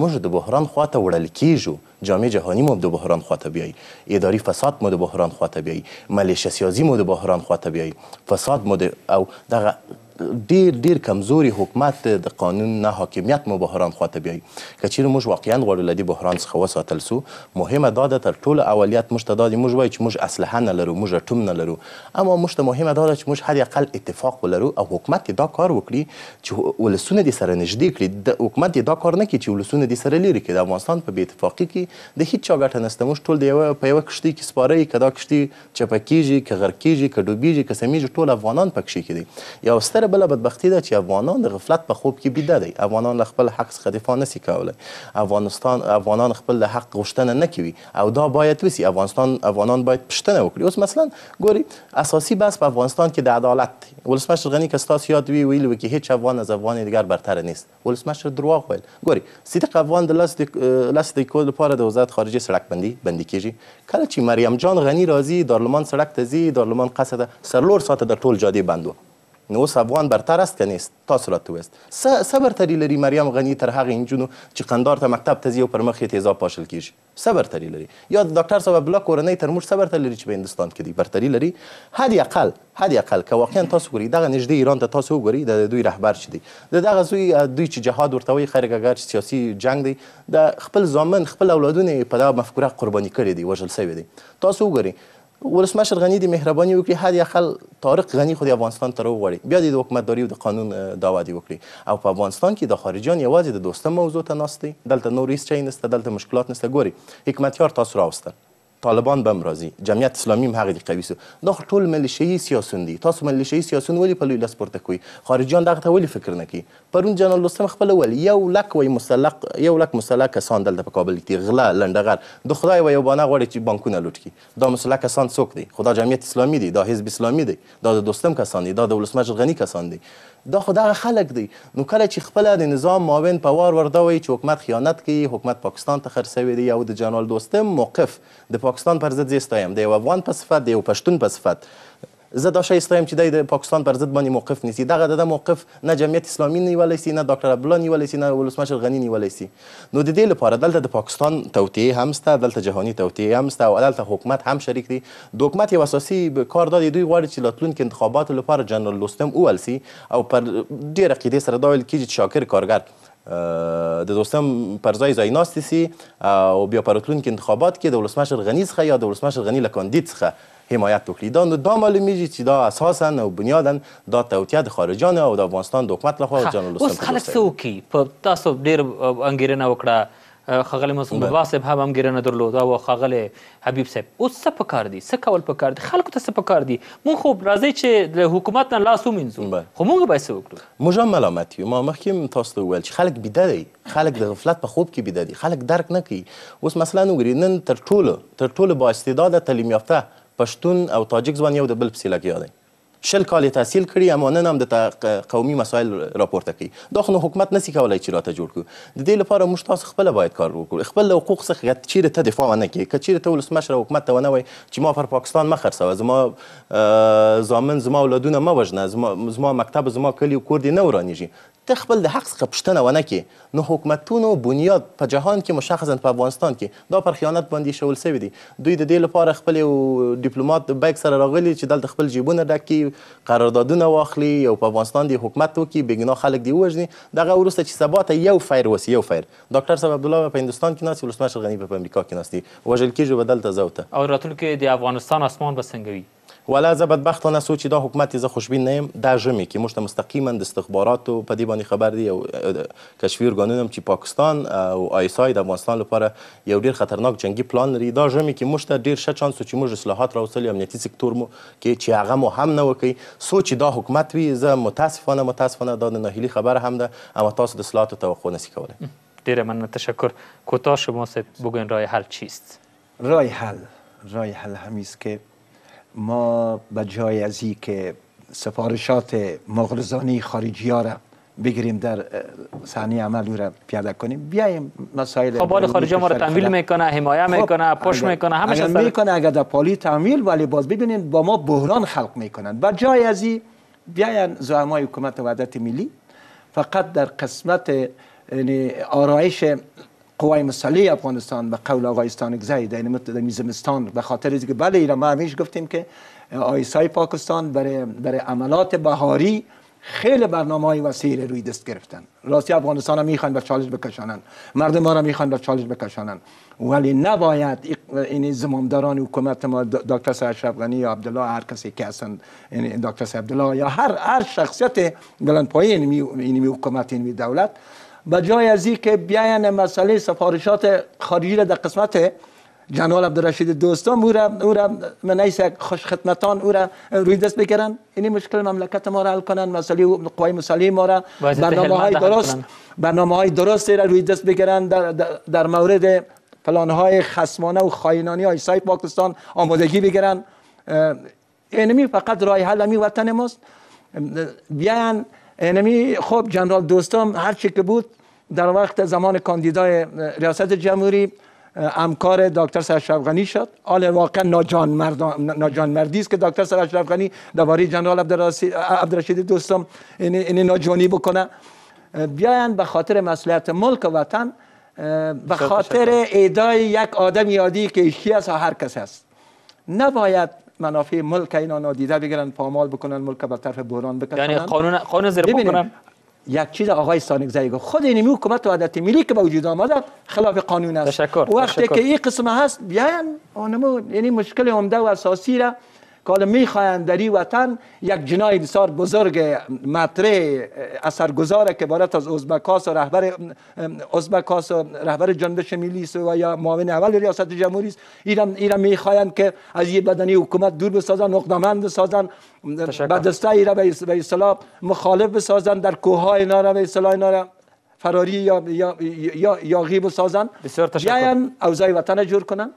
موږ د بحران خواته وړل کیږو جامعه جهانی مو د بحران خواته بیایي اداري فساد مو د بحران خواته بیایي ملیشه سیاسي مو د بحران خواته بیایي فساد مو او دغه ډیر ډیر کمزوري حکومت د قانون نه حاکمیت مو بحران خواته بیایي که چیرې موږ واقعا غواړو له دې بحران څخه وساتل سو مهمه دا ده تر ټولو اولیت موږ ته دا دی موږ وایو چې موږ اسلحه نه لرو موږ اټوم نه لرو اما موږ ته مهمه دا ده چې موږ حداقل اتفاق ولرو او حکومت دا کار وکړي چې ولسونه دې سره نږدې کړي د حکومت دا کار نه کوي چې ولسونه دې سره لرې کړي د افغانستان په بې اتفاقۍ کې د هیڅ چا ګټه نشته موږ ټول د یوه په یوه کښتۍ کې سپاره که دا کښتۍ چپه کیږي که غرق کیږي که ډوبیږي که سمیږي ټول افغانان پکښې کې دي یو ستره بل بدبختی ده چې افغانان د غفلت په خوب کې بیده دي افغانان له خپل حق څخه دفاع نسی کولای افغانستان افغانان خپل د حق غوښتنه نه کوي او دا باید وسی افغانستان افغانان باید پښتنه وکړي اوس مثلا ګوري اساسی بس په افغانستان کې د عدالت دی ولسمشر غنی که ستاسو یاد وي ویلي که هیڅ افغان از افغان دیگر برتر نیست ولسمشر دروغ ویل ګوري صدق افغان د لاس د لاس د کول لپاره د وزارت خارجه سړک بندي بندي کیږي کله چې مریم جان غنی راځي دارالمان سړک ته ځي دارالمان قصد سرلور ساعت در ټول جاده بند اوس افغان برتر است که نیست تاسو راته وویست څه برتري لري مریم غني تر هغې نجونو چې قندار ته مکتب ته ځي او پر مخ یې تیزاب پاشل کیږي څه برتري لري یا د ډاکټر صاحب عبدالله کورنۍ تر موږ څه برتري لري چې په هندوستان کې دي برتري لري حد اقل حد اقل که واقعا تاسو ګورئ دغه نږدې ایران ته تاسو وګورئ د دوی رهبر چې دی د دغه زوی دوی چې جهاد ورته وایي خیرګګر سیاسي جنگ دی د خپل ځامن خپل اولادونه په دغه مفکوره قرباني کړي دي وژل سوي دي تاسو وګورئ ولسمشر غنی د مهرباني وکړي هر یخل طارق غنی خو د افغانستان تر وړي بیا د حکومتداري او د قانون دعوا دی وکړي او په افغانستان کې د خارجيان یوازې د دوستم موضوع ته ناست دي دلته نور هیڅ چی نشته دلته مشکلات نشته ګوري حکمتیار تاسو راوستل طالبان به راځي جمعیت اسلامي هم هغه دي قوي سو دا ټول ملیشيي سیاسون دي تاسو ملیشيي سیاسون ولې په لوی لاس پورته کوي خارجيان دغه ته ولې فکر نه کوي پرون جنرال لوستم خپل ول یو لک وای مسلق یو لک مسلک کسان دلته په کابل کې غلا لندغر د خدای و یو بانه غوړي چې بانکونه لوټ کی دا مسلک کسان څوک دي خدا جمعیت اسلامي دي دا حزب اسلامي دي دا د دوستم کسان دي دا د ولسمشر غنی کسان دي دا خو دغه خلک دی نو کله چې خپله د نظام معاون پوار ورده وایي چې حکومت خیانت کوي حکومت پاکستان ته خرڅ سوی دی او د جنرال دوستم موقف د پاکستان پر ضد زه ستایم د یو افغان په صفت د یو پښتون په صفت زه دا شی ستایم چې دی د پاکستان پر ضد باندې موقف نیسي دغه د موقف نه جمعیت اسلامي نیولی سي نه ډاکټر عبدالله نیولی سي نه ولسمشر غني نیولی سي نو د دې لپاره دلته د پاکستان توطیې هم شته دلته جهاني توطیې هم شته او دلته حکومت هم شریک دی د حکومت یو اساسي کار دا دی دوی غواړي چې راتلونکي انتخاباتو لپاره جنرال دوستم وویل سي او پر ډېره قیدې سره دا ویل کېږي چې شاکر کارګر د دوستم پر ځای ځای ناستې سي او بیا په راتلونکي انتخابات کې د ولسمشر غني څخه یا د ولسمشر غني له کاندید څخه حمایت وکړي دا نو دا معلومیږي چې دا اساسا او بنیادا دا توطیه د خارجیانو او د افغانستان د حکومت لخوا جنرال اوس خلک څه وکړي په تاسو ډېر انګېرنه وکړه ښاغلی مسعود بابا صاحب هم انګېرنه درلوده او ښاغلی حبیب صاحب اوس څه پکار دي څه کول پکار دي خلکو ته څه پکار دي مونږ خو راځئ چې د حکومت نه لاس ومینځو خو مونږ باید څه وکړو موږ هم ملامت یو ما مخکې هم تاسو ته وویل چې خلک بیده دی خلک د غفلت په خوب کې بیده دي خلک درک نه کوي اوس مثلا وګورئ نن تر ټولو تر ټولو با استعداده تعلیم یافته پښتون او تاجک ځوان یو د بل پسې لګیا دی شل کال یې تحصیل کړي اما نن هم د قومي مسایل راپورته کوي دا خو نو حکومت نسی کولی چې راته جوړ کړو د دې لپاره موږ تاسو خپله باید کار وکړو خپل حقوق څخه چیرې ته دفاع ونه کړي که چیرې ته ولسمشره حکومت ته ونه وایي چې ما پر پاکستان مه خرڅوه زما زامن زما اولادونه مه وژنه زما مکتب زما کلي او کور دې نه ورانیږي ته خپل د حق څخه پوښتنه ونه کړي نو حکومتونو بنیاد په جهان کې مشخصا په افغانستان کې دا پر خیانت باندې شول سوي دي دوی د دې لپاره خپل ډیپلومات بیک سره راغلي چې دلته خپل جیبونه ډک قراردادونه واخلي او په افغانستان د حکومت وکړي بېګنا خلک دی وژني دغه وروسته چې سبا ته یو فایر وسی یو فایر ډاکټر سبب الله په هندستان کې ناست ولسمشر غنی په امریکا کې ناست وژل کېږي بدلته زوته او راتلونکي د افغانستان اسمان به څنګه وي ولا زه بدبختانه سو چې دا حکومت زه خوشبین نه یم دا ژمي کې موږ ته مستقیما د استخباراتو په دې باندې خبر دی او کشفي ارګانونه چې پاکستان او آی سای د افغانستان لپاره یو ډیر خطرناک جنگي پلان لري دا ژمي کې موږ ته ډیر ښه چانس چې موږ اصلاحات راوصلي امنیتي سکتور مو کې چې هغه مو هم نه وکړي سو چې دا حکومت وي زه متاسفانه متاسفانه دا ناهیلي خبر هم ده اما تاسو د اصلاحاتو توقع نسی کولای دیر من تشکر کوتاه شما بگوین راه حل چیست راه حل راه حل همیست که ما به جای از ای که سفارشات مغرضانی خارجی ها را بگیریم در صحنه عمل را پیاده کنیم بیایم مسائل خب خارجی ما را تحویل میکنه حمایه خب، میکنه پشت میکنه همش اگر میکنه اگر در پالی تحویل ولی باز ببینید با ما بحران خلق میکنند به جای از این بیاین زعمای حکومت وحدت ملی فقط در قسمت یعنی آرایش قوای مسلح افغانستان به قول آقای استانگزی یعنی در میزمستان به خاطر اینکه بله ایران ما همیش گفتیم که آیسای پاکستان برای, برای عملات بهاری خیلی برنامه و وسیع روی دست گرفتن راستی افغانستان هم میخوان به چالش بکشانن مردم ما را میخوان به چالش بکشانن ولی نباید این زمامداران حکومت ما دکتر سر اشرف یا عبدالله هر کسی که هستن یعنی دکتر عبدالله یا هر هر شخصیت بلند پایه این حکومت این یعنی دولت به جای از که بیان مسئله سفارشات خارجی را در قسمت جنرال عبدالرشید دوستان او را او را خوش خدمتان او را روی دست بگیرن این مشکل مملکت ما را حل کنن مسئله قوای مسئله ما را برنامه های درست برنامه های درست را روی دست بگیرن در, در مورد پلان های خصمانه و خاینانی های سای پاکستان آمادگی بگیرن اینمی یعنی فقط رای حل همی وطن ماست بیان اینمی خب جنرال دوستم هر چی که بود در وقت زمان کاندیدای ریاست جمهوری امکار دکتر سرشرف شد آل واقعا ناجان, مردی است که دکتر سرشرف غنی درباره جنرال عبدالرشید دوستم این, این ناجانی بکنه بیاین به خاطر مسئولیت ملک وطن به خاطر ادای یک آدم یادی که ایشی از هر کس است نباید منافع ملک اینا نادیده بگیرن پامال بکنن ملک به طرف بحران بکنن یعنی قانون قانون زیر بکنن یک چیز آقای سانک زایگو خود این حکومت وحدت ملی که به وجود آمده خلاف قانون است وقتی که این قسم هست بیاین اونمو یعنی مشکل عمده و اساسی را حالا میخواهند در این وطن یک جنای بسیار بزرگ مطره اثرگذاره که بارد از ازبکاس و رهبر ازبکاس و رهبر جنبش ملی و یا معاون اول ریاست جمهوری است ایران ایران میخواهند که از یه بدنی حکومت دور بسازن نقدمند بسازن به دسته را به اصلا مخالف بسازن در کوه اینا را به اصلا اینا را فراری یا یا یا, یا غیب سازن بسیار تشکر یعنی اوزای وطن جور کنن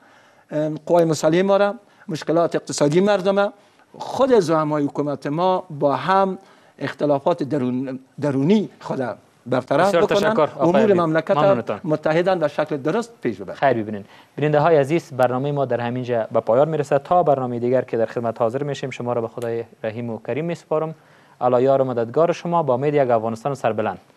قوای مسلم ما را مشکلات اقتصادی مردمه خود زعمای حکومت ما با هم اختلافات درونی خود برطرف بکنن امور مملکت متحدن در شکل درست پیش ببرن خیر ببینین بیننده های عزیز برنامه ما در همینجا به پایان میرسه تا برنامه دیگر که در خدمت حاضر میشیم شما را به خدای رحیم و کریم میسپارم الا یار مددگار شما با امید یک افغانستان سربلند